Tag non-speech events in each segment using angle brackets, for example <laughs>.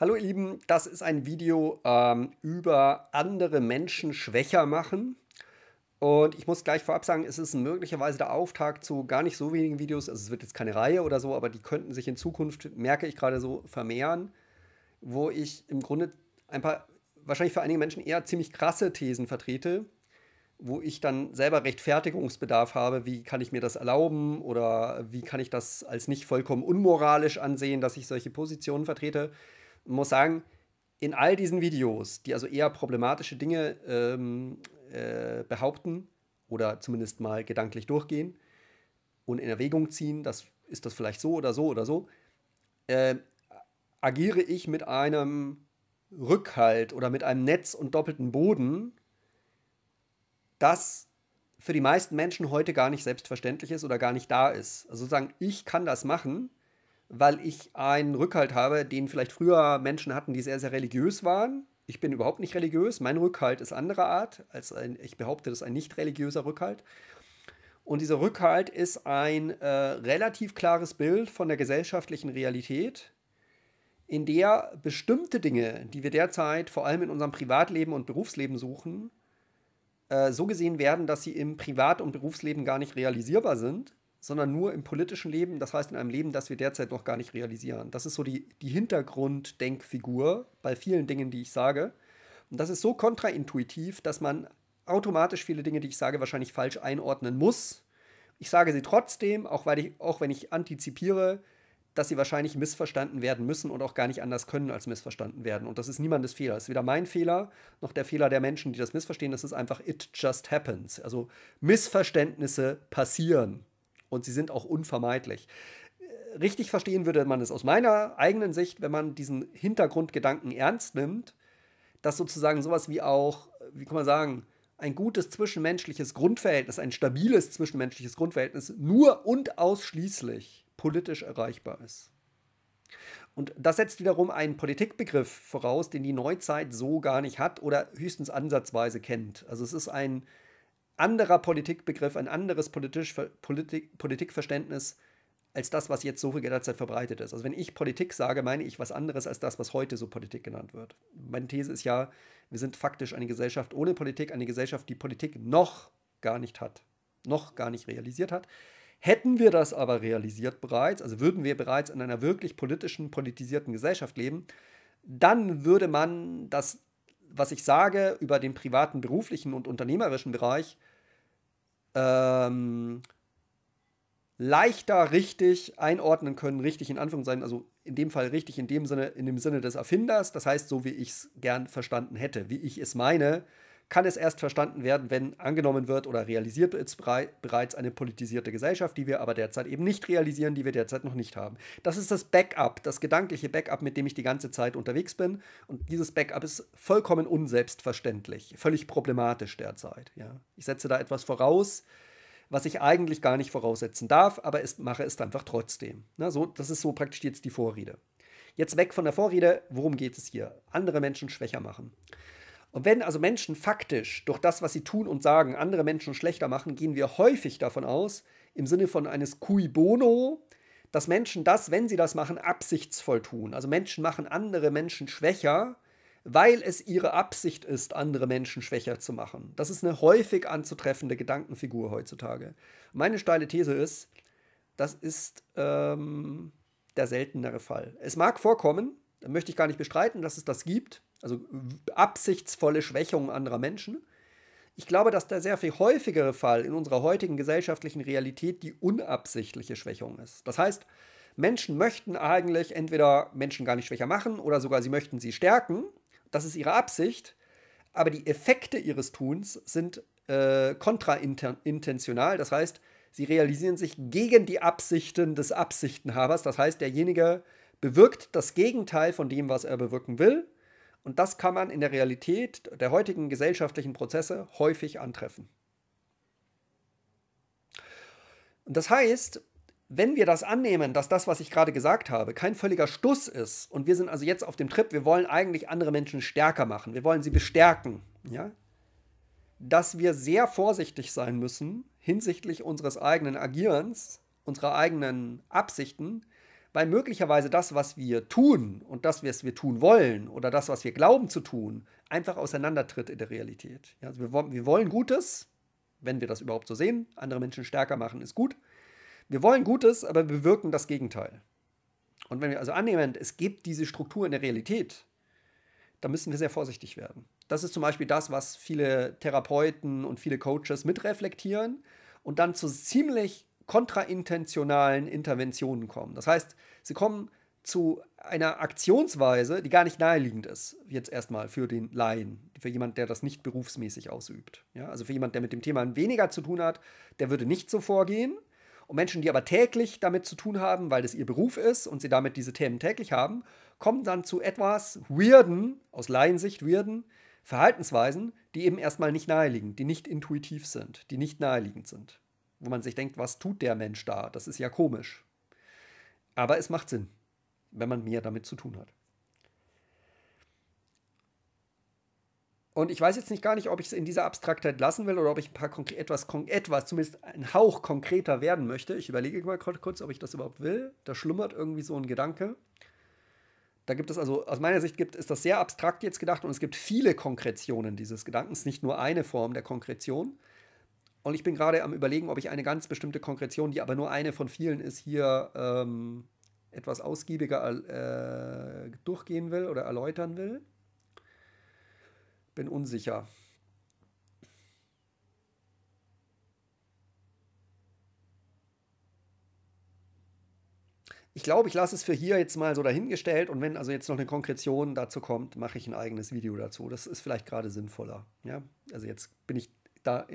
Hallo ihr Lieben, das ist ein Video ähm, über andere Menschen schwächer machen. Und ich muss gleich vorab sagen, es ist möglicherweise der Auftakt zu gar nicht so wenigen Videos. Also es wird jetzt keine Reihe oder so, aber die könnten sich in Zukunft, merke ich gerade so, vermehren, wo ich im Grunde ein paar, wahrscheinlich für einige Menschen eher ziemlich krasse Thesen vertrete, wo ich dann selber Rechtfertigungsbedarf habe, wie kann ich mir das erlauben oder wie kann ich das als nicht vollkommen unmoralisch ansehen, dass ich solche Positionen vertrete muss sagen, in all diesen Videos, die also eher problematische Dinge ähm, äh, behaupten oder zumindest mal gedanklich durchgehen und in Erwägung ziehen, das ist das vielleicht so oder so oder so, äh, agiere ich mit einem Rückhalt oder mit einem Netz und doppelten Boden, das für die meisten Menschen heute gar nicht selbstverständlich ist oder gar nicht da ist. Also sozusagen, ich kann das machen, weil ich einen Rückhalt habe, den vielleicht früher Menschen hatten, die sehr, sehr religiös waren. Ich bin überhaupt nicht religiös. Mein Rückhalt ist anderer Art. Als ein, ich behaupte, das ist ein nicht religiöser Rückhalt. Und dieser Rückhalt ist ein äh, relativ klares Bild von der gesellschaftlichen Realität, in der bestimmte Dinge, die wir derzeit vor allem in unserem Privatleben und Berufsleben suchen, äh, so gesehen werden, dass sie im Privat- und Berufsleben gar nicht realisierbar sind sondern nur im politischen Leben, das heißt in einem Leben, das wir derzeit noch gar nicht realisieren. Das ist so die, die Hintergrunddenkfigur bei vielen Dingen, die ich sage. Und das ist so kontraintuitiv, dass man automatisch viele Dinge, die ich sage, wahrscheinlich falsch einordnen muss. Ich sage sie trotzdem, auch, weil ich, auch wenn ich antizipiere, dass sie wahrscheinlich missverstanden werden müssen und auch gar nicht anders können als missverstanden werden. Und das ist niemandes Fehler. Das ist weder mein Fehler noch der Fehler der Menschen, die das missverstehen. Das ist einfach, it just happens. Also Missverständnisse passieren und sie sind auch unvermeidlich. Äh, richtig verstehen würde man es aus meiner eigenen Sicht, wenn man diesen Hintergrundgedanken ernst nimmt, dass sozusagen sowas wie auch, wie kann man sagen, ein gutes zwischenmenschliches Grundverhältnis, ein stabiles zwischenmenschliches Grundverhältnis nur und ausschließlich politisch erreichbar ist. Und das setzt wiederum einen Politikbegriff voraus, den die Neuzeit so gar nicht hat oder höchstens ansatzweise kennt. Also es ist ein anderer Politikbegriff, ein anderes Politisch, Politik, Politikverständnis als das, was jetzt so viel derzeit verbreitet ist. Also wenn ich Politik sage, meine ich was anderes als das, was heute so Politik genannt wird. Meine These ist ja, wir sind faktisch eine Gesellschaft ohne Politik, eine Gesellschaft, die Politik noch gar nicht hat, noch gar nicht realisiert hat. Hätten wir das aber realisiert bereits, also würden wir bereits in einer wirklich politischen, politisierten Gesellschaft leben, dann würde man das, was ich sage, über den privaten, beruflichen und unternehmerischen Bereich ähm, leichter richtig einordnen können, richtig in Anführungszeichen, also in dem Fall richtig in dem Sinne, in dem Sinne des Erfinders, das heißt so, wie ich es gern verstanden hätte, wie ich es meine, kann es erst verstanden werden, wenn angenommen wird oder realisiert ist bereits eine politisierte Gesellschaft, die wir aber derzeit eben nicht realisieren, die wir derzeit noch nicht haben. Das ist das Backup, das gedankliche Backup, mit dem ich die ganze Zeit unterwegs bin. Und dieses Backup ist vollkommen unselbstverständlich, völlig problematisch derzeit. Ja. Ich setze da etwas voraus, was ich eigentlich gar nicht voraussetzen darf, aber es, mache es einfach trotzdem. Na, ne? so, das ist so praktisch jetzt die Vorrede. Jetzt weg von der Vorrede, worum geht es hier? Andere Menschen schwächer machen. Und wenn also Menschen faktisch durch das, was sie tun und sagen, andere Menschen schlechter machen, gehen wir häufig davon aus, im Sinne von eines cui bono, dass Menschen das, wenn sie das machen, absichtsvoll tun. Also Menschen machen andere Menschen schwächer, weil es ihre Absicht ist, andere Menschen schwächer zu machen. Das ist eine häufig anzutreffende Gedankenfigur heutzutage. Meine steile These ist, das ist ähm, der seltenere Fall. Es mag vorkommen, dann möchte ich gar nicht bestreiten, dass es das gibt. Also absichtsvolle Schwächungen anderer Menschen. Ich glaube, dass der sehr viel häufigere Fall in unserer heutigen gesellschaftlichen Realität die unabsichtliche Schwächung ist. Das heißt, Menschen möchten eigentlich entweder Menschen gar nicht schwächer machen oder sogar sie möchten sie stärken. Das ist ihre Absicht. Aber die Effekte ihres Tuns sind äh, kontraintentional. Das heißt, sie realisieren sich gegen die Absichten des Absichtenhabers. Das heißt, derjenige, äh, bewirkt das Gegenteil von dem, was er bewirken will. Und das kann man in der Realität der heutigen gesellschaftlichen Prozesse häufig antreffen. Und das heißt, wenn wir das annehmen, dass das, was ich gerade gesagt habe, kein völliger Stuss ist und wir sind also jetzt auf dem Trip, wir wollen eigentlich andere Menschen stärker machen, wir wollen sie bestärken, ja, dass wir sehr vorsichtig sein müssen hinsichtlich unseres eigenen Agierens, unserer eigenen Absichten, weil möglicherweise das, was wir tun und das, was wir tun wollen oder das, was wir glauben zu tun, einfach auseinandertritt in der Realität. Ja, also wir, wir wollen Gutes, wenn wir das überhaupt so sehen, andere Menschen stärker machen ist gut. Wir wollen Gutes, aber wir bewirken das Gegenteil. Und wenn wir also annehmen, es gibt diese Struktur in der Realität, dann müssen wir sehr vorsichtig werden. Das ist zum Beispiel das, was viele Therapeuten und viele Coaches mitreflektieren und dann zu ziemlich kontraintentionalen Interventionen kommen. Das heißt, sie kommen zu einer Aktionsweise, die gar nicht naheliegend ist, jetzt erstmal für den Laien, für jemand, der das nicht berufsmäßig ausübt. Ja, also für jemand, der mit dem Thema weniger zu tun hat, der würde nicht so vorgehen. Und Menschen, die aber täglich damit zu tun haben, weil das ihr Beruf ist und sie damit diese Themen täglich haben, kommen dann zu etwas weirden, aus Laiensicht weirden, Verhaltensweisen, die eben erstmal nicht naheliegen, die nicht intuitiv sind, die nicht naheliegend sind wo man sich denkt, was tut der Mensch da? Das ist ja komisch. Aber es macht Sinn, wenn man mehr damit zu tun hat. Und ich weiß jetzt nicht gar nicht, ob ich es in dieser Abstraktheit lassen will oder ob ich ein paar etwas, etwas, zumindest ein Hauch konkreter werden möchte. Ich überlege mal kurz, ob ich das überhaupt will. Da schlummert irgendwie so ein Gedanke. Da gibt es also, aus meiner Sicht gibt, ist das sehr abstrakt jetzt gedacht und es gibt viele Konkretionen dieses Gedankens, nicht nur eine Form der Konkretion. Und ich bin gerade am Überlegen, ob ich eine ganz bestimmte Konkretion, die aber nur eine von vielen ist, hier ähm, etwas ausgiebiger äh, durchgehen will oder erläutern will. Bin unsicher. Ich glaube, ich lasse es für hier jetzt mal so dahingestellt und wenn also jetzt noch eine Konkretion dazu kommt, mache ich ein eigenes Video dazu. Das ist vielleicht gerade sinnvoller. Ja? Also jetzt bin ich da,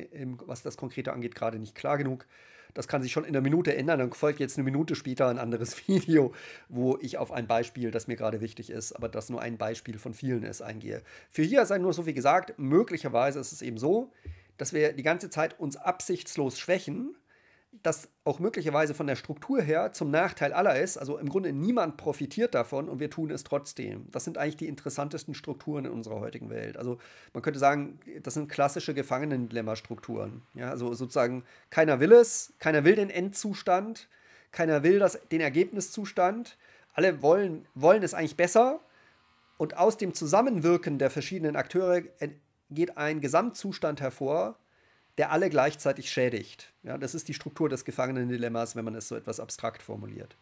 was das Konkrete angeht, gerade nicht klar genug. Das kann sich schon in einer Minute ändern. Dann folgt jetzt eine Minute später ein anderes <laughs> Video, wo ich auf ein Beispiel, das mir gerade wichtig ist, aber das nur ein Beispiel von vielen ist, eingehe. Für hier sei nur so viel gesagt, möglicherweise ist es eben so, dass wir die ganze Zeit uns absichtslos schwächen das auch möglicherweise von der Struktur her zum Nachteil aller ist. Also im Grunde niemand profitiert davon und wir tun es trotzdem. Das sind eigentlich die interessantesten Strukturen in unserer heutigen Welt. Also man könnte sagen, das sind klassische gefangenen dilemma strukturen Ja, also sozusagen keiner will es, keiner will den Endzustand, keiner will das, den Ergebniszustand. Alle wollen, wollen es eigentlich besser. Und aus dem Zusammenwirken der verschiedenen Akteure geht ein Gesamtzustand hervor, der alle gleichzeitig schädigt. Ja, das ist die Struktur des Gefangenendilemmas, wenn man es so etwas abstrakt formuliert.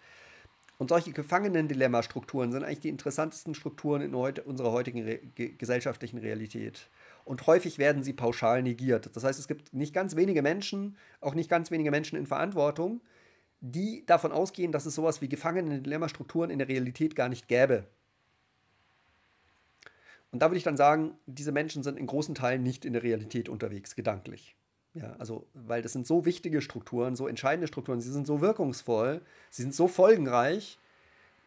Und solche Gefangenendilemma-Strukturen sind eigentlich die interessantesten Strukturen in heute, unserer heutigen Re gesellschaftlichen Realität. Und häufig werden sie pauschal negiert. Das heißt, es gibt nicht ganz wenige Menschen, auch nicht ganz wenige Menschen in Verantwortung, die davon ausgehen, dass es sowas wie Gefangenendilemma-Strukturen in der Realität gar nicht gäbe. Und da würde ich dann sagen, diese Menschen sind in großen Teilen nicht in der Realität unterwegs, gedanklich. Ja, also, weil das sind so wichtige Strukturen, so entscheidende Strukturen, sie sind so wirkungsvoll, sie sind so folgenreich,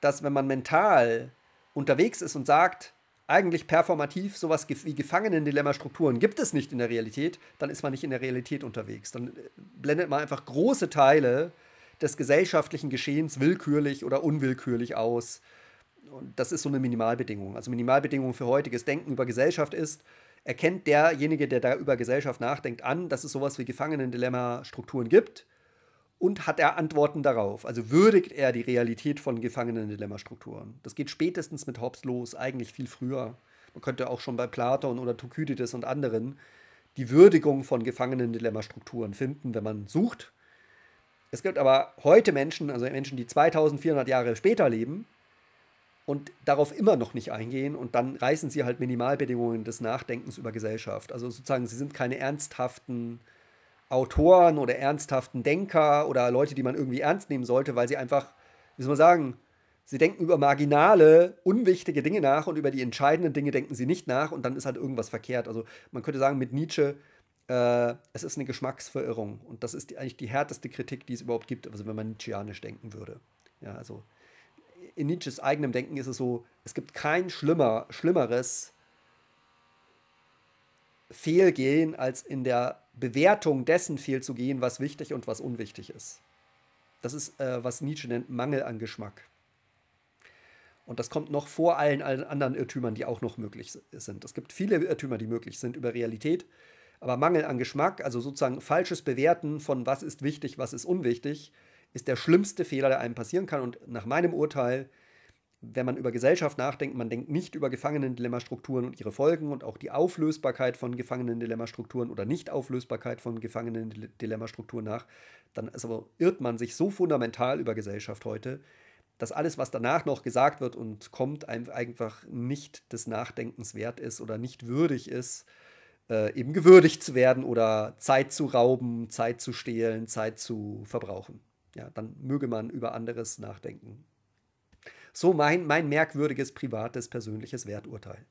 dass wenn man mental unterwegs ist und sagt, eigentlich performativ sowas wie Gefangenendilemma-Strukturen gibt es nicht in der Realität, dann ist man nicht in der Realität unterwegs. Dann äh, blendet man einfach große Teile des gesellschaftlichen Geschehens willkürlich oder unwillkürlich aus. Und das ist so eine Minimalbedingung. Also Minimalbedingung für heutiges Denken über Gesellschaft ist, erkennt derjenige, der da über Gesellschaft nachdenkt, an, dass es sowas wie Gefangenendilemma-Strukturen gibt und hat er Antworten darauf. Also würdigt er die Realität von Gefangenendilemma-Strukturen. Das geht spätestens mit Hobbes los, eigentlich viel früher. Man könnte auch schon bei Platon oder Thukydides und anderen die Würdigung von Gefangenendilemma-Strukturen finden, wenn man sucht. Es gibt aber heute Menschen, also Menschen, die 2400 Jahre später leben, und darauf immer noch nicht eingehen und dann reißen sie halt Minimalbedingungen des Nachdenkens über Gesellschaft. Also sozusagen, sie sind keine ernsthaften Autoren oder ernsthaften Denker oder Leute, die man irgendwie ernst nehmen sollte, weil sie einfach, wie soll man sagen, sie denken über marginale, unwichtige Dinge nach und über die entscheidenden Dinge denken sie nicht nach und dann ist halt irgendwas verkehrt. Also man könnte sagen, mit Nietzsche, äh, es ist eine Geschmacksverirrung und das ist die, eigentlich die härteste Kritik, die es überhaupt gibt, also wenn man Nietzscheanisch denken würde. Ja, also in Nietzsches eigenem Denken ist es so, es gibt kein schlimmer, schlimmeres Fehlgehen, als in der Bewertung dessen fehlzugehen, was wichtig und was unwichtig ist. Das ist, äh, was Nietzsche nennt, Mangel an Geschmack. Und das kommt noch vor allen, allen anderen Irrtümern, die auch noch möglich sind. Es gibt viele Irrtümer, die möglich sind über Realität, aber Mangel an Geschmack, also sozusagen falsches Bewerten von was ist wichtig, was ist unwichtig, ist der schlimmste Fehler, der einem passieren kann. Und nach meinem Urteil, wenn man über Gesellschaft nachdenkt, man denkt nicht über Gefangenen-Dilemma-Strukturen und ihre Folgen und auch die Auflösbarkeit von Gefangenen-Dilemma-Strukturen oder Nicht-Auflösbarkeit von Gefangenen-Dilemma-Strukturen nach, dann also irrt man sich so fundamental über Gesellschaft heute, dass alles, was danach noch gesagt wird und kommt, einfach nicht des Nachdenkens wert ist oder nicht würdig ist, äh, eben gewürdigt zu werden oder Zeit zu rauben, Zeit zu stehlen, Zeit zu verbrauchen ja, dann möge man über anderes nachdenken. So mein, mein merkwürdiges privates persönliches Werturteil.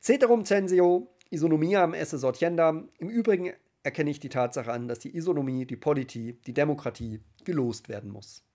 Ceterum censio, Isonomiam esse sortiendam. Im Übrigen erkenne ich die Tatsache an, dass die Isonomie, die Politie, die Demokratie gelost werden muss.